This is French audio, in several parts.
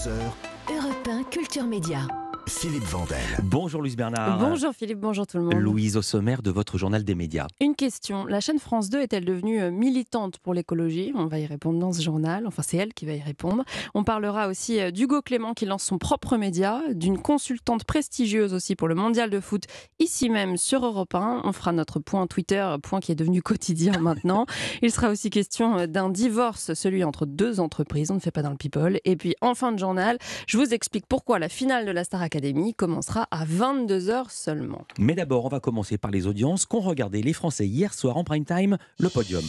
12h. Europe 1 Culture Média. Philippe Vandel. Bonjour Louise Bernard. Bonjour Philippe, bonjour tout le monde. Louise au sommaire de votre journal des médias. Une question, la chaîne France 2 est-elle devenue euh, militante pour l'écologie On va y répondre dans ce journal, enfin c'est elle qui va y répondre. On parlera aussi euh, d'Hugo Clément qui lance son propre média, d'une consultante prestigieuse aussi pour le mondial de foot ici même sur Europe 1. On fera notre point Twitter, point qui est devenu quotidien maintenant. Il sera aussi question euh, d'un divorce, celui entre deux entreprises, on ne fait pas dans le people. Et puis en fin de journal, je vous explique pourquoi la finale de la Star Academy commencera à 22h seulement. Mais d'abord, on va commencer par les audiences qu'ont regardait les Français hier soir en prime time, le podium.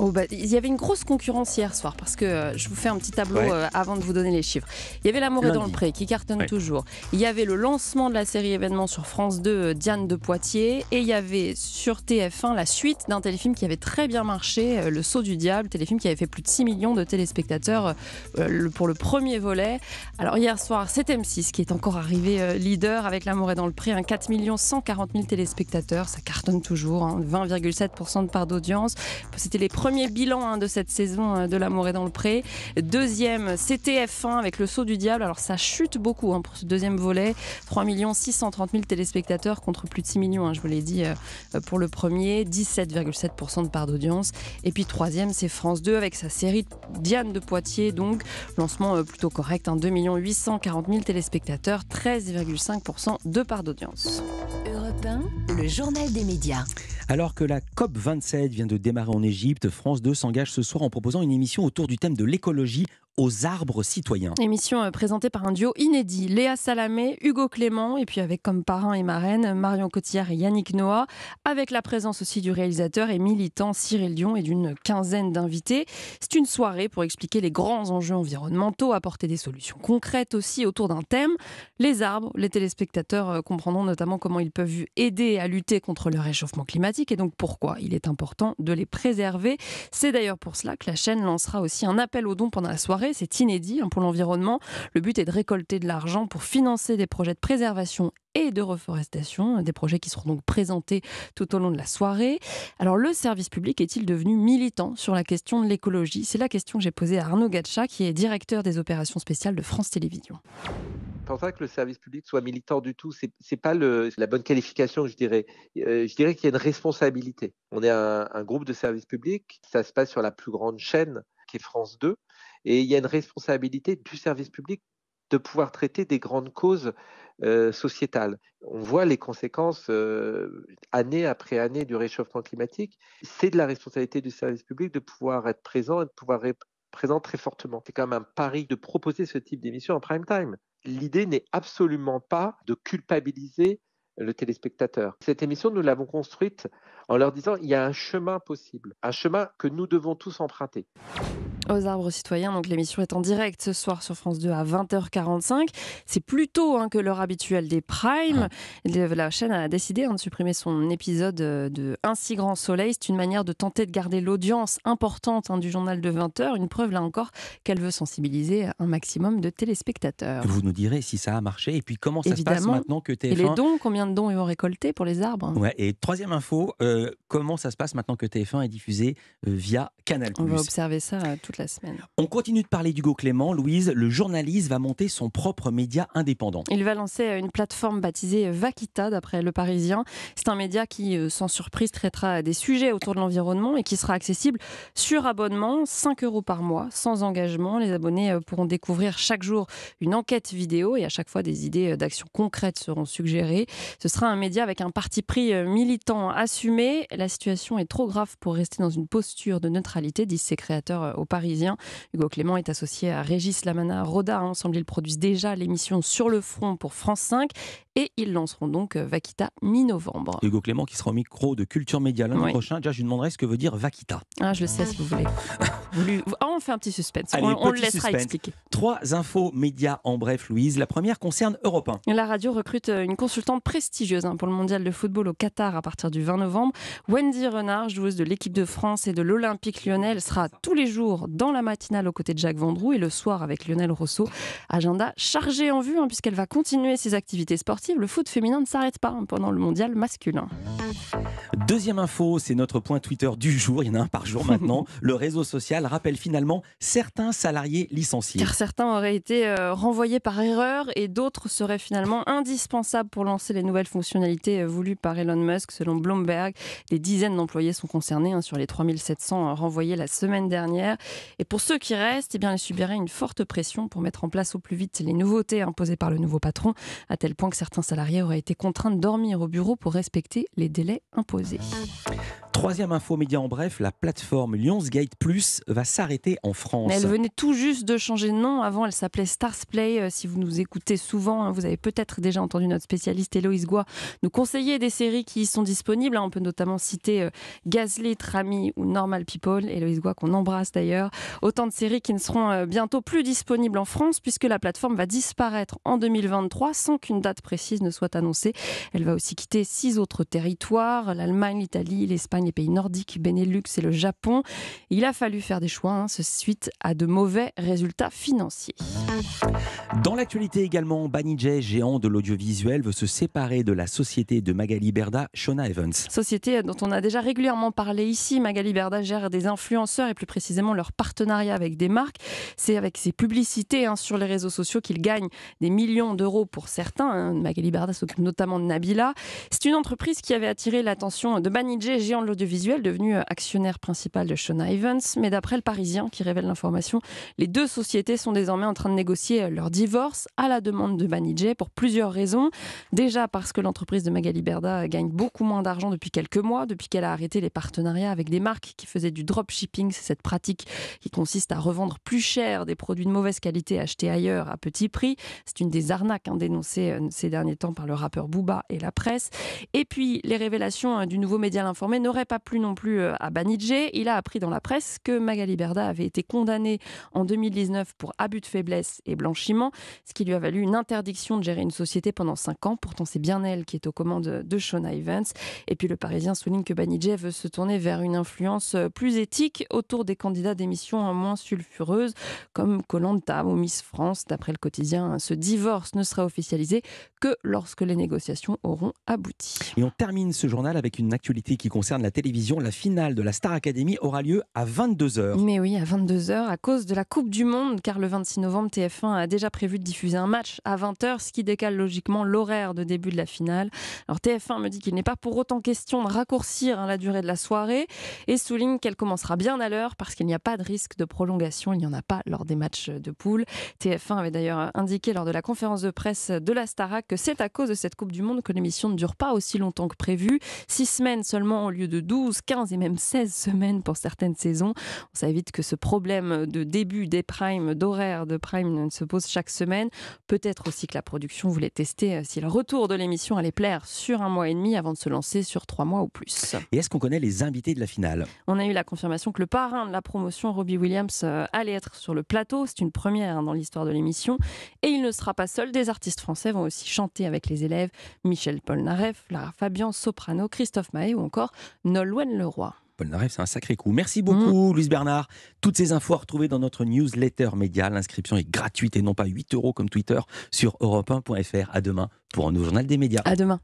Oh, bah, il y avait une grosse concurrence hier soir parce que euh, je vous fais un petit tableau euh, avant de vous donner les chiffres. Il y avait L'amour est dans le pré qui cartonne toujours. Il y avait le lancement de la série événement sur France 2, euh, Diane de Poitiers. Et il y avait sur TF1 la suite d'un téléfilm qui avait très bien marché, Le Saut du Diable, téléfilm qui avait fait plus de 6 millions de téléspectateurs pour le premier volet. Alors hier soir, c'est M6 qui est encore arrivé leader avec L'amour est dans le pré, hein, 4 140 000 téléspectateurs. Ça cartonne toujours, 20,7% hein, de part d'audience. C'était les premier bilan hein, de cette saison euh, de l'amour est dans le pré. Deuxième, ctf 1 avec le saut du diable. Alors ça chute beaucoup hein, pour ce deuxième volet. 3 630 000 téléspectateurs contre plus de 6 millions, hein, je vous l'ai dit, euh, pour le premier. 17,7% de part d'audience. Et puis troisième, c'est France 2 avec sa série Diane de Poitiers. Donc lancement euh, plutôt correct, 2 840 000 téléspectateurs, 13,5% de part d'audience le journal des médias. Alors que la COP 27 vient de démarrer en Égypte, France 2 s'engage ce soir en proposant une émission autour du thème de l'écologie aux arbres citoyens. Émission euh, présentée par un duo inédit, Léa Salamé, Hugo Clément, et puis avec comme parrain et marraine Marion Cotillard et Yannick Noah, avec la présence aussi du réalisateur et militant Cyril Dion et d'une quinzaine d'invités. C'est une soirée pour expliquer les grands enjeux environnementaux, apporter des solutions concrètes aussi autour d'un thème, les arbres. Les téléspectateurs euh, comprendront notamment comment ils peuvent aider à lutter contre le réchauffement climatique et donc pourquoi il est important de les préserver. C'est d'ailleurs pour cela que la chaîne lancera aussi un appel aux dons pendant la soirée c'est inédit hein, pour l'environnement. Le but est de récolter de l'argent pour financer des projets de préservation et de reforestation, hein, des projets qui seront donc présentés tout au long de la soirée. Alors le service public est-il devenu militant sur la question de l'écologie C'est la question que j'ai posée à Arnaud Gatcha, qui est directeur des opérations spéciales de France Télévisions. Je pense pas que le service public soit militant du tout. C'est n'est pas la bonne qualification, je dirais. Euh, je dirais qu'il y a une responsabilité. On est un, un, groupe de service public. Ça se passe sur la plus grande chaîne France 2. Et il y a une responsabilité du service public de pouvoir traiter des grandes causes euh, sociétales. On voit les conséquences euh, année après année du réchauffement climatique. C'est de la responsabilité du service public de pouvoir être présent et de pouvoir être présent très fortement. C'est quand même un pari de proposer ce type d'émission en prime time. L'idée n'est absolument pas de culpabiliser le téléspectateur. Cette émission, nous l'avons construite en leur disant il y a un chemin possible, un chemin que nous devons tous emprunter. Aux arbres citoyens, donc l'émission est en direct ce soir sur France 2 à 20h45. C'est plus tôt hein, que l'heure habituelle des primes. Ah. La chaîne a décidé hein, de supprimer son épisode euh, de Un si grand soleil. C'est une manière de tenter de garder l'audience importante hein, du journal de 20h. Une preuve là encore qu'elle veut sensibiliser un maximum de téléspectateurs. Vous nous direz si ça a marché et puis comment ça se passe maintenant que TF1. Et les dons, combien de dons ils ont récolté pour les arbres ouais, Et troisième info, euh, comment ça se passe maintenant que TF1 est diffusé euh, via Canal On va observer ça tout la semaine. On continue de parler d'Hugo Clément. Louise, le journaliste va monter son propre média indépendant. Il va lancer euh, une plateforme baptisée euh, Vaquita, d'après Le Parisien. C'est un média qui, euh, sans surprise, traitera des sujets autour de l'environnement et qui sera accessible sur abonnement, 5 euros par mois, sans engagement. Les abonnés pourront découvrir chaque jour une enquête vidéo et à chaque fois des idées d'action concrètes seront suggérées. Ce sera un média avec un parti pris militant assumé. La situation est trop grave pour rester dans une posture de neutralité, disent ses créateurs au Parisien. Hugo Clément est associé à Régis Lamana Roda. Ensemble, ils produisent déjà l'émission Sur le front pour France 5 et ils lanceront donc euh, Vaquita mi-novembre. Hugo Clément qui sera au micro de Culture Média l'an prochain. Déjà, je lui demanderai ce que veut dire Vaquita. Ah, je le sais si vous voulez. Ah, on fait un petit suspense. on, le laissera expliquer. Trois infos médias en bref, Louise. La première concerne Europe 1. La radio recrute euh, une consultante prestigieuse hein, pour le mondial de football au Qatar à partir du 20 novembre. Wendy Renard, joueuse de l'équipe de France et de l'Olympique lyonnais, sera tous les jours dans la matinale aux côtés de Jacques Vendroux et le soir avec Lionel Rousseau. Agenda chargé en vue, hein, puisqu'elle va continuer ses activités sportives le foot féminin ne s'arrête pas hein, pendant le mondial masculin. Deuxième info, c'est notre point Twitter du jour. Il y en a un par jour maintenant. le réseau social rappelle finalement certains salariés licenciés. Car certains auraient été euh, renvoyés par erreur et d'autres seraient finalement indispensables pour lancer les nouvelles fonctionnalités euh, voulues par Elon Musk. Selon Bloomberg, des dizaines d'employés sont concernés hein, sur les 3700 euh, renvoyés la semaine dernière. Et pour ceux qui restent, eh bien, ils subiraient une forte pression pour mettre en place au plus vite les nouveautés imposées par le nouveau patron, à tel point que certains salariés auraient été contraints de dormir au bureau pour respecter les délais imposés. Rosé. Troisième info média en bref, la plateforme Lionsgate Plus va s'arrêter en France. elle venait tout juste de changer de nom. Avant, elle s'appelait Stars Play. Euh, si vous nous écoutez souvent, hein, vous avez peut-être déjà entendu notre spécialiste Héloïse Goua nous conseiller des séries qui y sont disponibles. Hein. On peut notamment citer euh, Gaslit, Rami ou Normal People. Héloïse Goua qu'on embrasse d'ailleurs. Autant de séries qui ne seront euh, bientôt plus disponibles en France puisque la plateforme va disparaître en 2023 sans qu'une date précise ne soit annoncée. Elle va aussi quitter six autres territoires, l'Allemagne, l'Italie, l'Espagne, les pays nordiques, Benelux et le Japon. Il a fallu faire des choix hein, suite à de mauvais résultats financiers. Dans l'actualité également, Banijay, géant de l'audiovisuel, veut se séparer de la société de Magali Berda, Shona Evans. Société dont on a déjà régulièrement parlé ici. Magali Berda gère des influenceurs et plus précisément leur partenariat avec des marques. C'est avec ses publicités hein, sur les réseaux sociaux qu'il gagne des millions d'euros pour certains. Hein. Magali Berda s'occupe notamment de Nabila. C'est une entreprise qui avait attiré l'attention de Banijay, géant de visuel devenu euh, actionnaire principal de Shona Evans. Mais d'après le Parisien qui révèle l'information, les deux sociétés sont désormais en train de négocier euh, leur divorce à la demande de Banijay pour plusieurs raisons. Déjà parce que l'entreprise de Magali Berda euh, gagne beaucoup moins d'argent depuis quelques mois, depuis qu'elle a arrêté les partenariats avec des marques qui faisaient du dropshipping. C'est cette pratique qui consiste à revendre plus cher des produits de mauvaise qualité achetés ailleurs à petit prix. C'est une des arnaques hein, dénoncées ces derniers temps par le rappeur Booba et la presse. Et puis, les révélations hein, du nouveau média informé n'auraient pas plus non plus euh, à banidje Il a appris dans la presse que Magali Berda avait été condamnée en 2019 pour abus de faiblesse et blanchiment, ce qui lui a valu une interdiction de gérer une société pendant 5 ans. Pourtant, c'est bien elle qui est aux commandes de Shona Evans. Et puis, le Parisien souligne que Banijé veut se tourner vers une influence euh, plus éthique autour des candidats d'émissions moins sulfureuses, comme Colanta ou Miss France. D'après le quotidien, ce divorce ne sera officialisé que lorsque les négociations auront abouti. Et on termine ce journal avec une actualité qui concerne la télévision, la finale de la Star Academy aura lieu à 22h. Mais oui, à 22h, à cause de la Coupe du Monde, car le 26 novembre, TF1 a déjà prévu de diffuser un match à 20h, ce qui décale logiquement l'horaire de début de la finale. Alors TF1 me dit qu'il n'est pas pour autant question de raccourcir hein, la durée de la soirée et souligne qu'elle commencera bien à l'heure parce qu'il n'y a pas de risque de prolongation, il n'y en a pas lors des matchs de poule. TF1 avait d'ailleurs indiqué lors de la conférence de presse de la Starac que c'est à cause de cette Coupe du Monde que l'émission ne dure pas aussi longtemps que prévu, six semaines seulement au lieu de 12, 15 et même 16 semaines pour certaines saisons. On sait que ce problème de début des primes, d'horaire de prime ne se pose chaque semaine. Peut-être aussi que la production voulait tester euh, si le retour de l'émission allait plaire sur un mois et demi avant de se lancer sur trois mois ou plus. Et est-ce qu'on connaît les invités de la finale On a eu la confirmation que le parrain de la promotion, Robbie Williams, euh, allait être sur le plateau. C'est une première dans l'histoire de l'émission. Et il ne sera pas seul. Des artistes français vont aussi chanter avec les élèves. Michel Polnareff, Lara Fabian, Soprano, Christophe Maé ou encore Nolwenn Leroy. Naref, c'est un sacré coup. Merci beaucoup, mm. Louise Bernard. Toutes ces infos retrouvées dans notre newsletter média. L'inscription est gratuite et non pas 8 euros comme Twitter sur europe1.fr. À demain pour un nouveau journal des médias. À demain.